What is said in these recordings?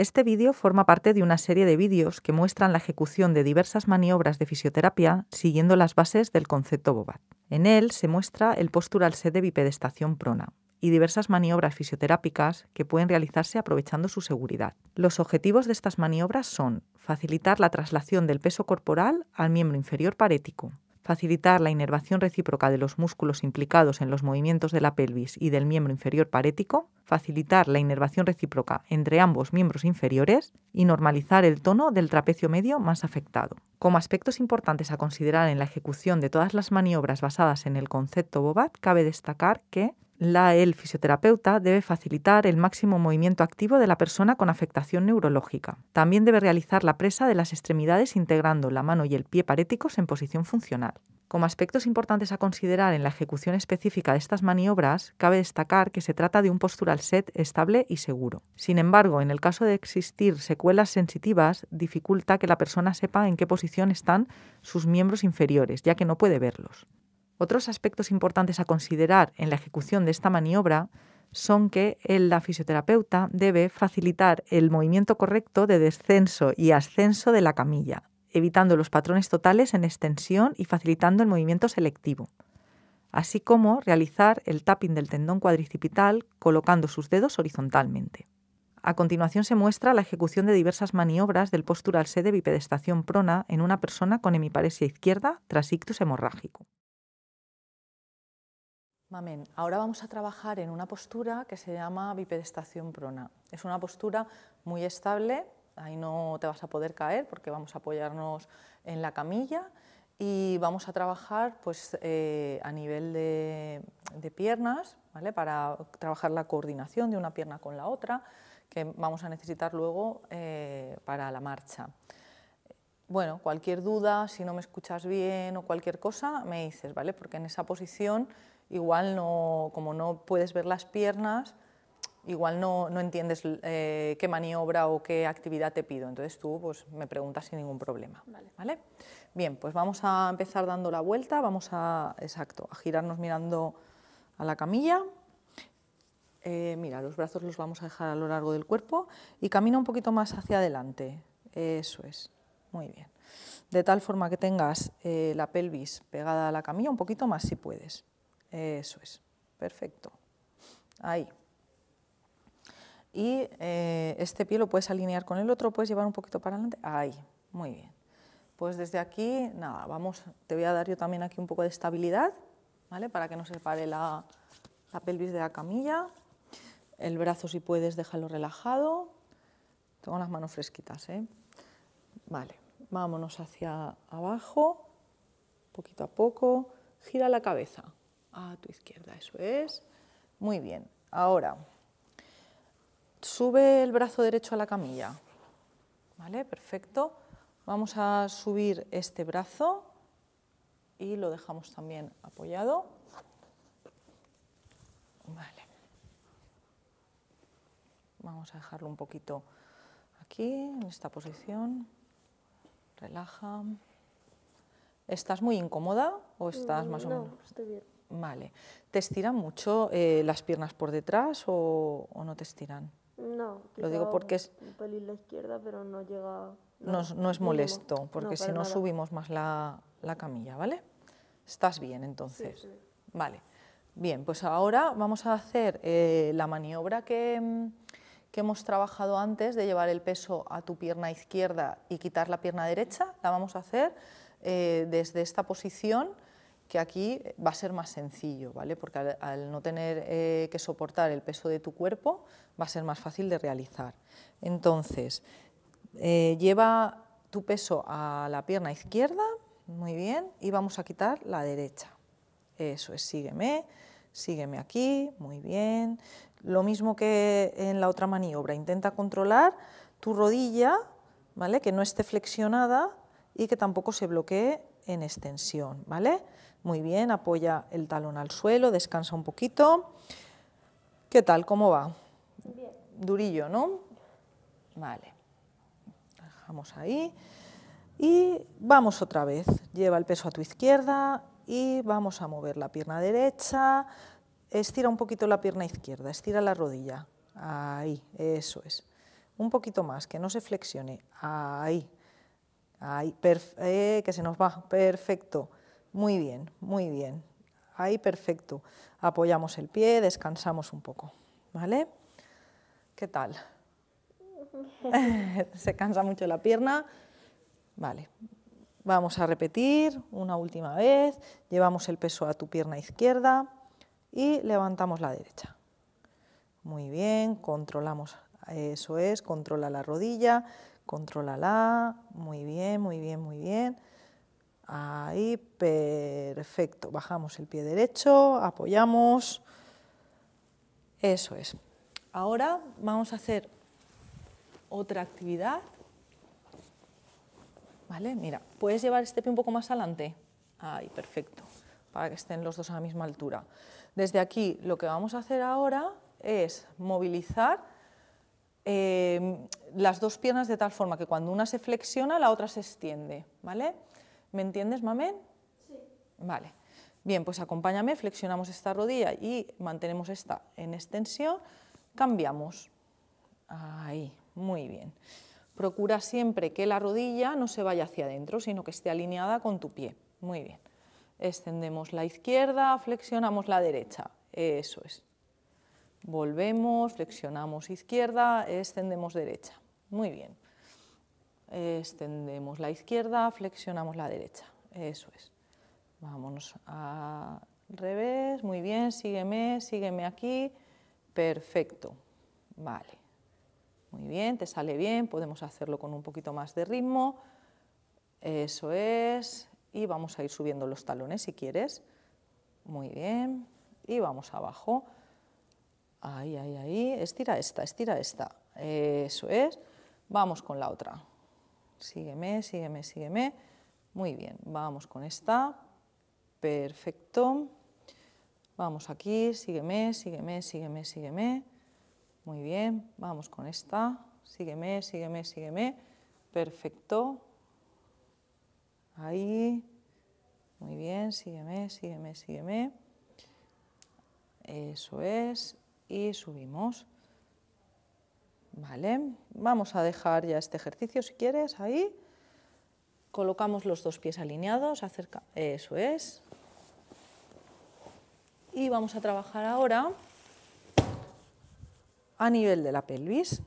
Este vídeo forma parte de una serie de vídeos que muestran la ejecución de diversas maniobras de fisioterapia siguiendo las bases del concepto BOBAT. En él se muestra el postural set de bipedestación prona y diversas maniobras fisioterápicas que pueden realizarse aprovechando su seguridad. Los objetivos de estas maniobras son facilitar la traslación del peso corporal al miembro inferior parético, facilitar la inervación recíproca de los músculos implicados en los movimientos de la pelvis y del miembro inferior parético, facilitar la inervación recíproca entre ambos miembros inferiores y normalizar el tono del trapecio medio más afectado. Como aspectos importantes a considerar en la ejecución de todas las maniobras basadas en el concepto BOBAT, cabe destacar que la el fisioterapeuta debe facilitar el máximo movimiento activo de la persona con afectación neurológica. También debe realizar la presa de las extremidades integrando la mano y el pie paréticos en posición funcional. Como aspectos importantes a considerar en la ejecución específica de estas maniobras, cabe destacar que se trata de un postural set estable y seguro. Sin embargo, en el caso de existir secuelas sensitivas, dificulta que la persona sepa en qué posición están sus miembros inferiores, ya que no puede verlos. Otros aspectos importantes a considerar en la ejecución de esta maniobra son que la fisioterapeuta debe facilitar el movimiento correcto de descenso y ascenso de la camilla, evitando los patrones totales en extensión y facilitando el movimiento selectivo, así como realizar el tapping del tendón cuadricipital colocando sus dedos horizontalmente. A continuación se muestra la ejecución de diversas maniobras del postural se de bipedestación prona en una persona con hemiparesia izquierda tras ictus hemorrágico. Amén. Ahora vamos a trabajar en una postura que se llama bipedestación prona. Es una postura muy estable, ahí no te vas a poder caer porque vamos a apoyarnos en la camilla y vamos a trabajar pues, eh, a nivel de, piernas, ¿vale? para trabajar la coordinación de una pierna con la otra, que vamos a necesitar luego eh, para la marcha. Bueno, cualquier duda, si no me escuchas bien o cualquier cosa, me dices, ¿vale? Porque en esa posición igual no, como no puedes ver las piernas, igual no, no entiendes eh, qué maniobra o qué actividad te pido. Entonces tú pues, me preguntas sin ningún problema. Vale. Bien, pues vamos a empezar dando la vuelta, vamos a, exacto, a girarnos mirando a la camilla. Eh, mira, los brazos los vamos a dejar a lo largo del cuerpo y camina un poquito más hacia adelante. Eso es, muy bien. De tal forma que tengas eh, la pelvis pegada a la camilla, un poquito más si puedes. Eso es, perfecto. Ahí. Y eh, este pie lo puedes alinear con el otro, puedes llevar un poquito para adelante. Ahí, muy bien. Pues desde aquí, nada, vamos, te voy a dar yo también aquí un poco de estabilidad, ¿vale? Para que no se pare la, pelvis de la camilla. El brazo, si puedes, déjalo relajado. Tengo las manos fresquitas, ¿eh? Vale, vámonos hacia abajo, poquito a poco. Gira la cabeza a tu izquierda, eso es. Muy bien, ahora sube el brazo derecho a la camilla, ¿vale? Perfecto. Vamos a subir este brazo y lo dejamos también apoyado. Vale. Vamos a dejarlo un poquito aquí, en esta posición. Relaja. ¿Estás muy incómoda o estás mm, más o no, menos? Estoy bien. Vale. ¿Te estiran mucho eh, las piernas por detrás o, no te estiran? No. Lo digo porque es... izquierda, pero no No, es molesto, porque si no subimos más la, camilla, ¿vale? Estás bien, entonces. Sí, sí. Vale. Bien, pues ahora vamos a hacer eh, la maniobra que, hemos trabajado antes de llevar el peso a tu pierna izquierda y quitar la pierna derecha. La vamos a hacer eh, desde esta posición que aquí va a ser más sencillo, ¿vale? Porque al, no tener eh, que soportar el peso de tu cuerpo, va a ser más fácil de realizar. Entonces, eh, lleva tu peso a la pierna izquierda, muy bien, y vamos a quitar la derecha. Eso es, sígueme, sígueme aquí, muy bien. Lo mismo que en la otra maniobra, intenta controlar tu rodilla, ¿vale? Que no esté flexionada y que tampoco se bloquee en extensión, ¿vale? Muy bien, apoya el talón al suelo, descansa un poquito. ¿Qué tal? ¿Cómo va? Durillo, ¿no? Vale. Dejamos ahí. Y vamos otra vez. Lleva el peso a tu izquierda y vamos a mover la pierna derecha. Estira un poquito la pierna izquierda, estira la rodilla. Ahí, eso es. Un poquito más, que no se flexione. Ahí. Ahí, eh, que se nos va. Perfecto. Muy bien, muy bien. Ahí perfecto. Apoyamos el pie, descansamos un poco. ¿Vale? ¿Qué tal? Se cansa mucho la pierna. Vale. Vamos a repetir una última vez. Llevamos el peso a tu pierna izquierda y levantamos la derecha. Muy bien, controlamos, eso es, controla la rodilla, controlala, muy bien, muy bien, muy bien. Ahí, perfecto. Bajamos el pie derecho, apoyamos. Eso es. Ahora vamos a hacer otra actividad. ¿Vale? Mira, puedes llevar este pie un poco más adelante. Ahí, perfecto. Para que estén los dos a la misma altura. Desde aquí lo que vamos a hacer ahora es movilizar eh, las dos piernas de tal forma que cuando una se flexiona, la otra se extiende. ¿Vale? ¿Me entiendes, mamen? Sí. Vale. Bien, pues acompáñame, flexionamos esta rodilla y mantenemos esta en extensión, cambiamos. Ahí, muy bien. Procura siempre que la rodilla no se vaya hacia adentro, sino que esté alineada con tu pie. Muy bien. Extendemos la izquierda, flexionamos la derecha. Eso es. Volvemos, flexionamos izquierda, extendemos derecha. Muy bien extendemos la izquierda, flexionamos la derecha. Eso es. Vámonos al revés, muy bien, sígueme, sígueme aquí. Perfecto. Vale. Muy bien, te sale bien, podemos hacerlo con un poquito más de ritmo. Eso es. Y vamos a ir subiendo los talones si quieres. Muy bien. Y vamos abajo. Ahí, ahí, ahí. Estira esta, estira esta. Eso es. Vamos con la otra sígueme, sígueme, sígueme. Muy bien, vamos con esta. Perfecto. Vamos aquí, sígueme, sígueme, sígueme, sígueme. Muy bien, vamos con esta. Sígueme, sígueme, sígueme. Perfecto. Ahí. Muy bien, sígueme, sígueme, sígueme. Eso es. Y subimos. Vale, vamos a dejar ya este ejercicio si quieres, ahí. Colocamos los dos pies alineados, acerca, eso es. Y vamos a trabajar ahora a nivel de la pelvis,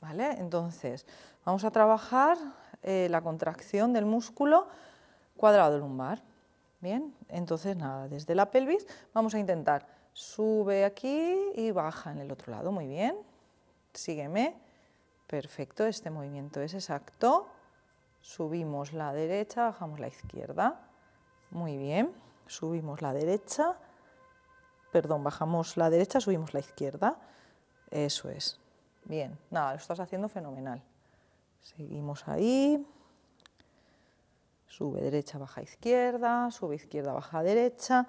¿vale? Entonces, vamos a trabajar eh, la contracción del músculo cuadrado lumbar, ¿bien? Entonces, nada, desde la pelvis vamos a intentar sube aquí y baja en el otro lado, muy bien sígueme, perfecto, este movimiento es exacto, subimos la derecha, bajamos la izquierda, muy bien, subimos la derecha, perdón, bajamos la derecha, subimos la izquierda, eso es, bien, nada, lo estás haciendo fenomenal, seguimos ahí, sube derecha, baja izquierda, sube izquierda, baja derecha,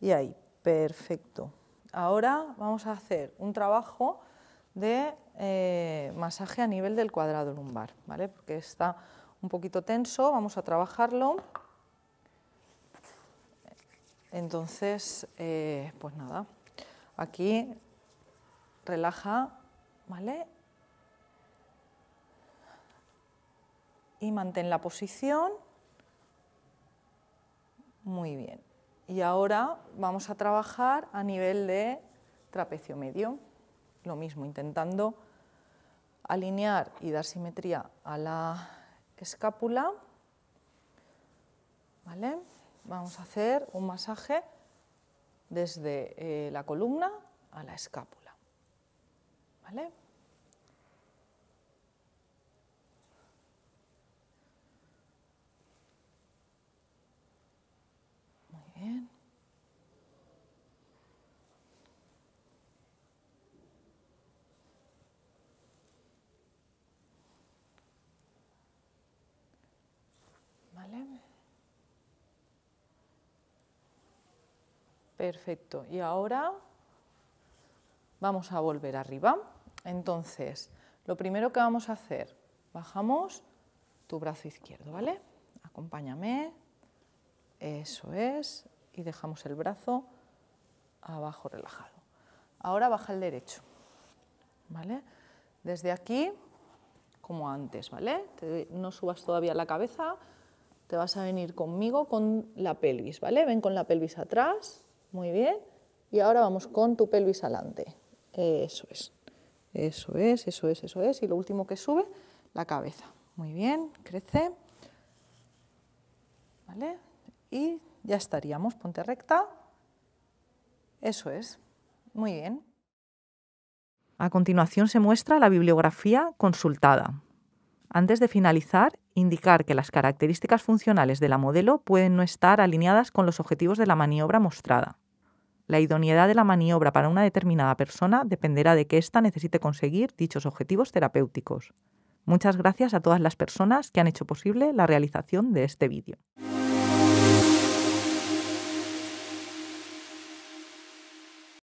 y ahí, perfecto. Ahora vamos a hacer un trabajo de eh, masaje a nivel del cuadrado lumbar, ¿vale? Porque está un poquito tenso, vamos a trabajarlo. Entonces, eh, pues nada, aquí relaja, ¿vale? Y mantén la posición. Muy bien. Y ahora vamos a trabajar a nivel de trapecio medio lo mismo, intentando alinear y dar simetría a la escápula. ¿Vale? Vamos a hacer un masaje desde eh, la columna a la escápula. ¿Vale? Perfecto. Y ahora vamos a volver arriba. Entonces, lo primero que vamos a hacer, bajamos tu brazo izquierdo, ¿vale? Acompáñame. Eso es. Y dejamos el brazo abajo relajado. Ahora baja el derecho, ¿vale? Desde aquí, como antes, ¿vale? no subas todavía la cabeza, te vas a venir conmigo con la pelvis, ¿vale? Ven con la pelvis atrás, muy bien. Y ahora vamos con tu y salante. Eso es. Eso es, eso es, eso es. Y lo último que sube, la cabeza. Muy bien, crece. ¿Vale? Y ya estaríamos. Ponte recta. Eso es. Muy bien. A continuación se muestra la bibliografía consultada. Antes de finalizar, indicar que las características funcionales de la modelo pueden no estar alineadas con los objetivos de la maniobra mostrada. La idoneidad de la maniobra para una determinada persona dependerá de que ésta necesite conseguir dichos objetivos terapéuticos. Muchas gracias a todas las personas que han hecho posible la realización de este vídeo.